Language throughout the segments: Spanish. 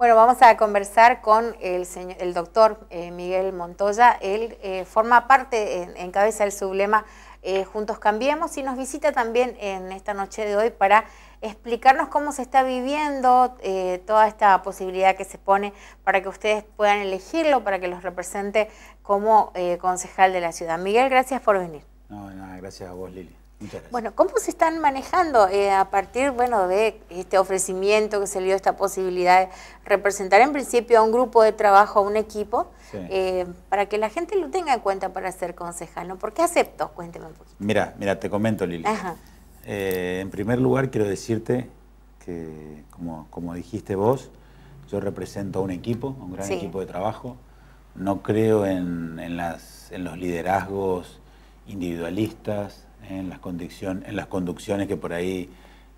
Bueno, vamos a conversar con el, señor, el doctor eh, Miguel Montoya. Él eh, forma parte, en, cabeza del sublema eh, Juntos Cambiemos y nos visita también en esta noche de hoy para explicarnos cómo se está viviendo toda esta posibilidad que se pone para que ustedes puedan elegirlo, para que los represente como concejal de la ciudad. Miguel, gracias por venir. No, nada, gracias a vos, Lili. Bueno, ¿cómo se están manejando eh, a partir de este ofrecimiento que se le dio esta posibilidad de representar en principio a un grupo de trabajo, a un equipo, eh, para que la gente lo tenga en cuenta para ser concejal? ¿no? ¿Por qué acepto? Cuénteme un poquito. Mira, mira, te comento, Lili. Eh, en primer lugar, quiero decirte que, como, dijiste vos, yo represento a un equipo, a un gran equipo de trabajo. No creo en los liderazgos individualistas en las, en las conducciones que por ahí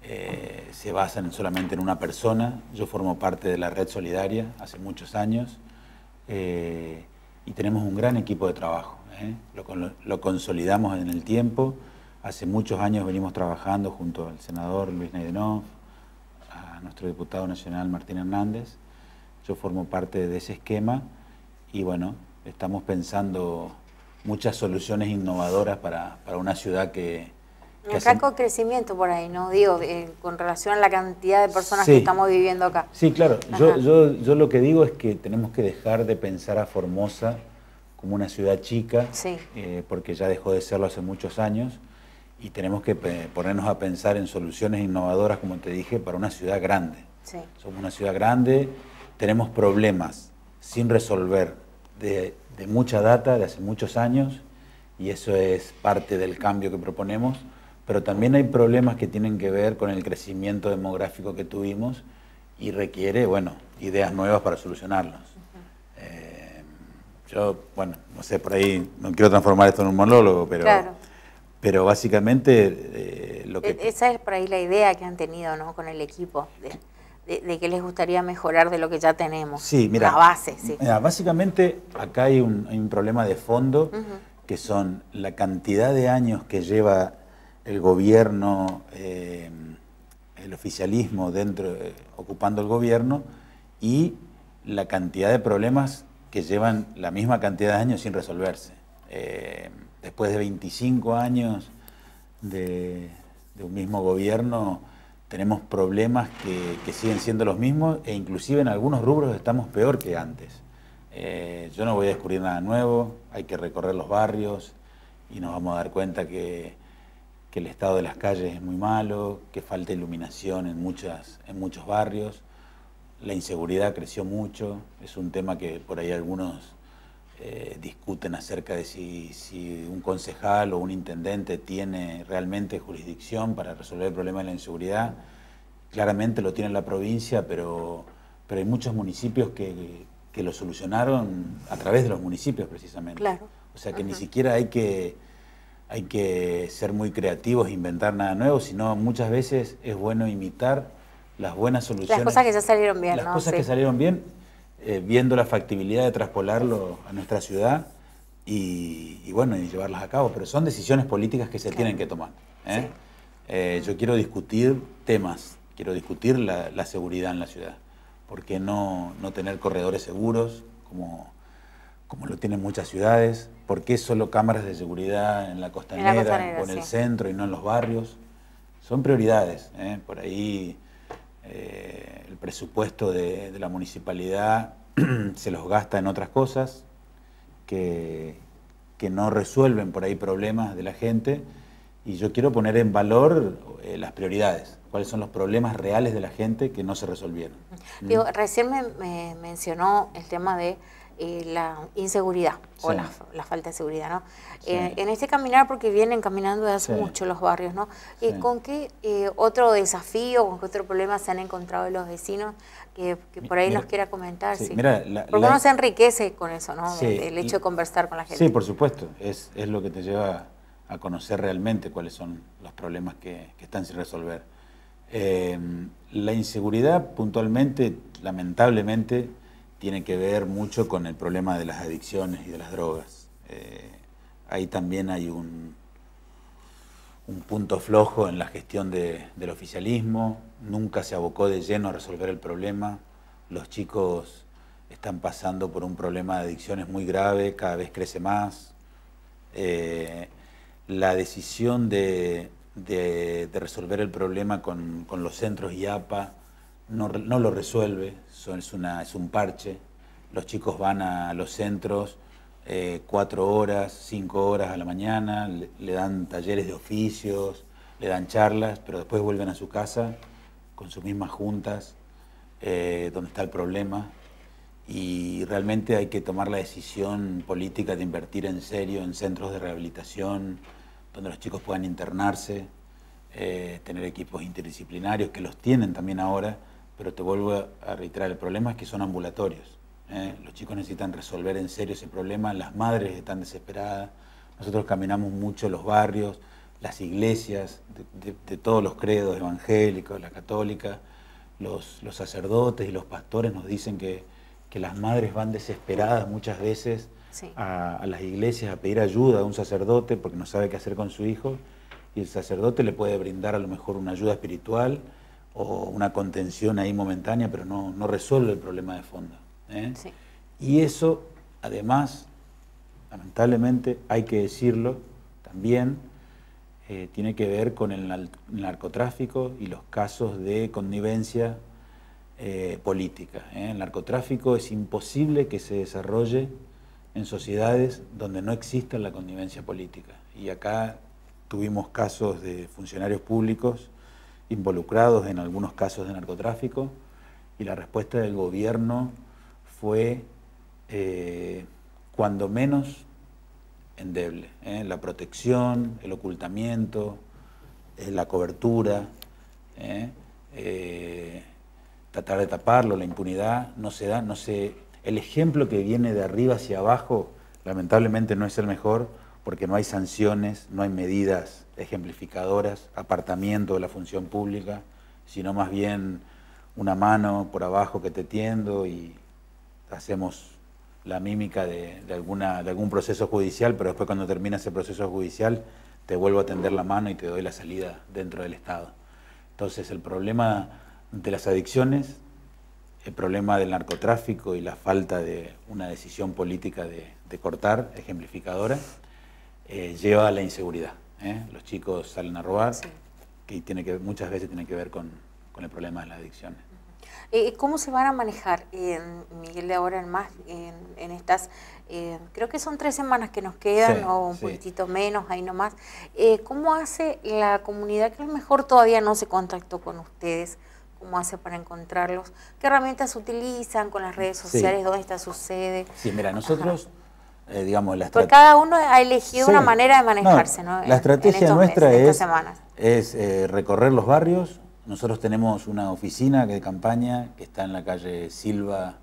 eh, se basan solamente en una persona. Yo formo parte de la red solidaria hace muchos años eh, y tenemos un gran equipo de trabajo. ¿eh? Lo, consolidamos en el tiempo. Hace muchos años venimos trabajando junto al senador Luis Naidenov, a nuestro diputado nacional Martín Hernández. Yo formo parte de ese esquema y bueno, estamos pensando muchas soluciones innovadoras para, para una ciudad que... que Acá crecimiento por ahí, ¿no? Digo, eh, con relación a la cantidad de personas que estamos viviendo acá. Sí, claro. Yo, yo, yo, lo que digo es que tenemos que dejar de pensar a Formosa como una ciudad chica, eh, porque ya dejó de serlo hace muchos años, y tenemos que ponernos a pensar en soluciones innovadoras, como te dije, para una ciudad grande. Somos una ciudad grande, tenemos problemas sin resolver de de mucha data, de hace muchos años, y eso es parte del cambio que proponemos, pero también hay problemas que tienen que ver con el crecimiento demográfico que tuvimos y requiere, bueno, ideas nuevas para solucionarlos. Eh, yo, bueno, no sé, por ahí no quiero transformar esto en un monólogo, pero, claro. pero básicamente eh, lo que... E-, esa es por ahí la idea que han tenido, ¿no?, con el equipo. De de, qué les gustaría mejorar de lo que ya tenemos. Sí, mira. La base, sí. básicamente acá hay un, problema de fondo que son la cantidad de años que lleva el gobierno, eh, el oficialismo dentro, eh, ocupando el gobierno y la cantidad de problemas que llevan la misma cantidad de años sin resolverse. Eh, después de 25 años de un mismo gobierno, tenemos problemas que, siguen siendo los mismos e inclusive en algunos rubros estamos peor que antes. Eh, yo no voy a descubrir nada nuevo, hay que recorrer los barrios y nos vamos a dar cuenta que, que el estado de las calles es muy malo, que falta iluminación en, muchas, en muchos barrios, la inseguridad creció mucho, es un tema que por ahí algunos eh, discuten acerca de si, un concejal o un intendente tiene realmente jurisdicción para resolver el problema de la inseguridad. Claramente lo tiene la provincia, pero, pero hay muchos municipios que, lo solucionaron a través de los municipios precisamente. O sea que ni siquiera hay que, hay que ser muy creativos, inventar nada nuevo, sino muchas veces es bueno imitar las buenas soluciones. Las cosas que ya salieron bien. Las cosas que salieron bien eh, viendo la factibilidad de traspolarlo a nuestra ciudad y, bueno, y llevarlas a cabo. Pero son decisiones políticas que se tienen que tomar. ¿eh? Eh, yo quiero discutir temas, quiero discutir la, seguridad en la ciudad. ¿Por qué no, no tener corredores seguros como, como lo tienen muchas ciudades? ¿Por qué solo cámaras de seguridad en la costanera, en el centro y no en los barrios? Son prioridades. Por ahí eh, el presupuesto de, la municipalidad se los gasta en otras cosas que, que, no resuelven por ahí problemas de la gente. Y yo quiero poner en valor eh, las prioridades, cuáles son los problemas reales de la gente que no se resolvieron. Mm. recién me, mencionó el tema de la inseguridad o la, falta de seguridad, ¿no? Eh, en este caminar, porque vienen caminando desde hace mucho los barrios, ¿no? ¿Con qué eh, otro desafío, con qué otro problema se han encontrado los vecinos que, por ahí nos quiera comentar? porque uno se enriquece con eso, ¿no? El, hecho de conversar con la gente. Sí, por supuesto, es, lo que te lleva a conocer realmente cuáles son los problemas que están sin resolver. Eh, la inseguridad puntualmente, lamentablemente, tiene que ver mucho con el problema de las adicciones y de las drogas. Eh, ahí también hay un, un, punto flojo en la gestión del oficialismo, nunca se abocó de lleno a resolver el problema, los chicos están pasando por un problema de adicciones muy grave, cada vez crece más. Eh, la decisión de, resolver el problema con, con los centros IAPA, no, lo resuelve, es, una, es un parche. Los chicos van a los centros eh, cuatro horas, cinco horas a la mañana, le, dan talleres de oficios, le dan charlas, pero después vuelven a su casa con sus mismas juntas, eh, donde está el problema. Y realmente hay que tomar la decisión política de invertir en serio en centros de rehabilitación, donde los chicos puedan internarse, eh, tener equipos interdisciplinarios, que los tienen también ahora, pero te vuelvo a reiterar, el problema es que son ambulatorios. ¿eh? Los chicos necesitan resolver en serio ese problema, las madres están desesperadas, nosotros caminamos mucho los barrios, las iglesias, de, todos los credos, evangélicos, la católica, los, sacerdotes y los pastores nos dicen que, que las madres van desesperadas muchas veces a, las iglesias a pedir ayuda a un sacerdote porque no sabe qué hacer con su hijo y el sacerdote le puede brindar a lo mejor una ayuda espiritual o una contención ahí momentánea, pero no, no resuelve el problema de fondo. ¿eh? Y eso, además, lamentablemente, hay que decirlo también, eh, tiene que ver con el narcotráfico y los casos de connivencia eh, política. El narcotráfico es imposible que se desarrolle en sociedades donde no exista la connivencia política. Y acá tuvimos casos de funcionarios públicos involucrados en algunos casos de narcotráfico y la respuesta del gobierno fue eh, cuando menos endeble. ¿eh? La protección, el ocultamiento, eh, la cobertura, tratar de taparlo, la impunidad, no se da, no se... El ejemplo que viene de arriba hacia abajo lamentablemente no es el mejor porque no hay sanciones, no hay medidas ejemplificadoras, apartamiento de la función pública, sino más bien una mano por abajo que te tiendo y hacemos la mímica de, alguna, de algún proceso judicial, pero después cuando termina ese proceso judicial te vuelvo a tender la mano y te doy la salida dentro del Estado. Entonces el problema de las adicciones, el problema del narcotráfico y la falta de una decisión política de, de cortar, ejemplificadora, eh, lleva a la inseguridad. ¿eh? Los chicos salen a robar tiene que, muchas veces tiene que ver con, el problema de las adicciones. Eh, ¿Cómo se van a manejar, Miguel, Miguel, ahora en más, en, estas, creo que son tres semanas que nos quedan, o un poquitito menos, ahí nomás? ¿Cómo hace la comunidad, que a lo mejor todavía no se contactó con ustedes, cómo hace para encontrarlos? ¿Qué herramientas utilizan con las redes sociales? ¿Dónde está su sede? Sí, mira, nosotros eh, Porque cada uno ha elegido una manera de manejarse, La estrategia nuestra es, eh, recorrer los barrios. Nosotros tenemos una oficina de campaña que está en la calle Silva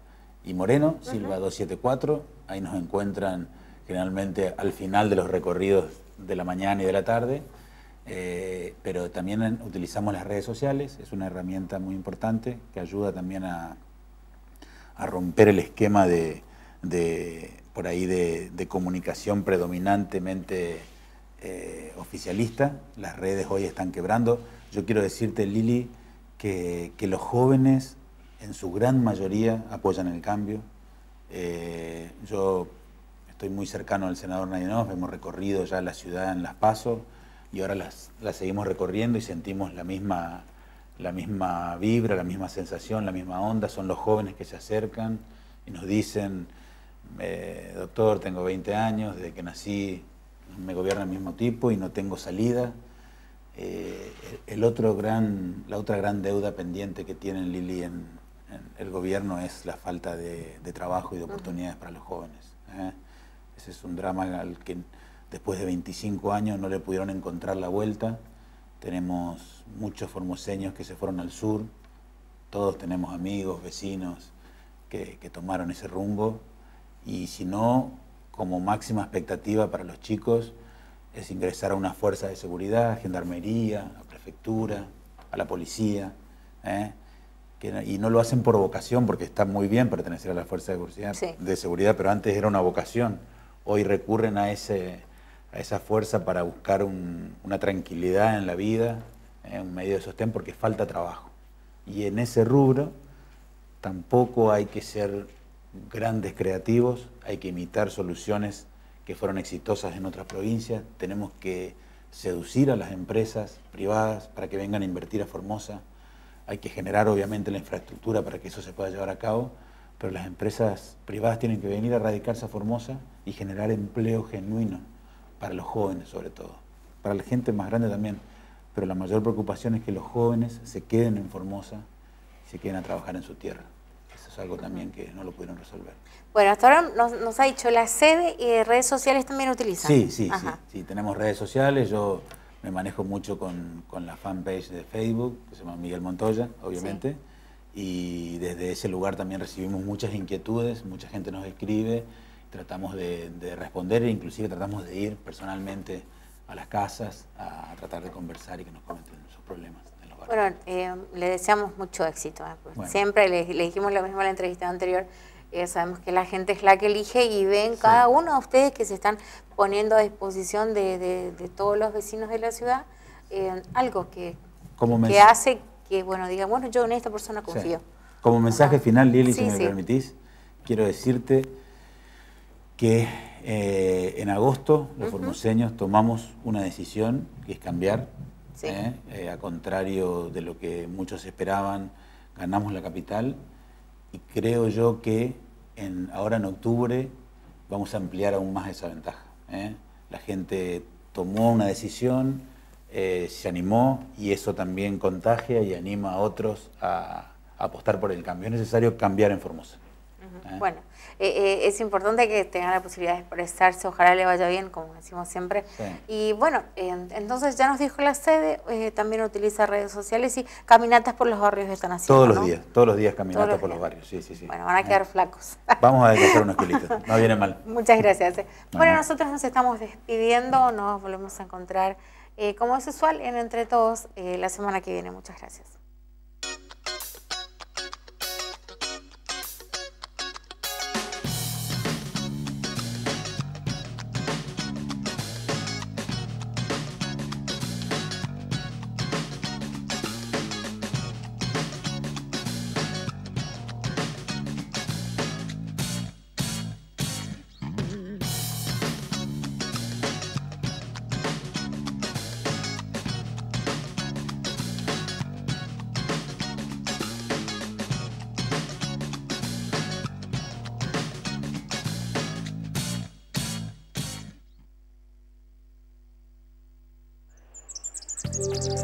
y Moreno, Silva 274. Ahí nos encuentran generalmente al final de los recorridos de la mañana y de la tarde. Eh, pero también utilizamos las redes sociales, es una herramienta muy importante que ayuda también a, romper el esquema de por ahí de, comunicación predominantemente eh, oficialista. Las redes hoy están quebrando. Yo quiero decirte, Lili, que, los jóvenes en su gran mayoría apoyan el cambio. Eh, yo estoy muy cercano al senador Nayanov, hemos recorrido ya la ciudad en Las Pasos y ahora las, seguimos recorriendo y sentimos la misma, la misma vibra, la misma sensación, la misma onda. Son los jóvenes que se acercan y nos dicen eh, doctor, tengo 20 años, desde que nací me gobierna el mismo tipo y no tengo salida. Eh, el otro gran, la otra gran deuda pendiente que tiene Lili en, el gobierno es la falta de, trabajo y de oportunidades para los jóvenes. ¿eh? Ese es un drama al que después de 25 años no le pudieron encontrar la vuelta. Tenemos muchos formoseños que se fueron al sur, todos tenemos amigos, vecinos que tomaron ese rumbo y si no, como máxima expectativa para los chicos es ingresar a una fuerza de seguridad, a gendarmería, a prefectura, a la policía. ¿eh? y no lo hacen por vocación, porque está muy bien pertenecer a la fuerza de seguridad, de seguridad pero antes era una vocación. Hoy recurren a, ese, a esa fuerza para buscar una tranquilidad en la vida, ¿eh? un medio de sostén, porque falta trabajo. Y en ese rubro tampoco hay que ser grandes creativos, hay que imitar soluciones que fueron exitosas en otras provincias, tenemos que seducir a las empresas privadas para que vengan a invertir a Formosa, hay que generar obviamente la infraestructura para que eso se pueda llevar a cabo, pero las empresas privadas tienen que venir a radicarse a Formosa y generar empleo genuino para los jóvenes sobre todo, para la gente más grande también, pero la mayor preocupación es que los jóvenes se queden en Formosa, se queden a trabajar en su tierra es algo también que no lo pudieron resolver. Bueno, hasta ahora nos, ha dicho la sede y redes sociales también utilizan. Sí, sí, sí, Tenemos redes sociales. Yo me manejo mucho con, la fanpage de Facebook, que se llama Miguel Montoya, obviamente. Y desde ese lugar también recibimos muchas inquietudes, mucha gente nos escribe, tratamos de, responder e inclusive tratamos de ir personalmente a las casas a, a tratar de conversar y que nos comenten sus problemas. Bueno, eh, le deseamos mucho éxito. ¿eh? Siempre le, dijimos lo mismo en la entrevista anterior. Eh, sabemos que la gente es la que elige y ven cada uno de ustedes que se están poniendo a disposición de, todos los vecinos de la ciudad algo que, que hace que, bueno, diga bueno, yo en esta persona confío. Como mensaje final, Lili, si me permitís, quiero decirte que en agosto los formoseños tomamos una decisión que es cambiar ¿eh? Eh, a contrario de lo que muchos esperaban, ganamos la capital y creo yo que ahora en octubre vamos a ampliar aún más esa ventaja. ¿eh? La gente tomó una decisión, se animó y eso también contagia y anima a otros a, a apostar por el cambio. Es necesario cambiar en Formosa. Ah. Bueno, eh, eh, es importante que tengan la posibilidad de expresarse, ojalá le vaya bien, como decimos siempre. Y bueno, entonces ya nos dijo la sede, eh, también utiliza redes sociales y caminatas por los barrios están haciendo. Todos los días, todos los días caminatas por los barrios, sí, sí, sí. Bueno, van a quedar flacos. Vamos a dejar unos kilitos, no viene mal. Muchas gracias. Bueno, bueno, nosotros nos estamos despidiendo, nos volvemos a encontrar como es usual en Entre Todos la semana que viene. Muchas gracias. Thank you.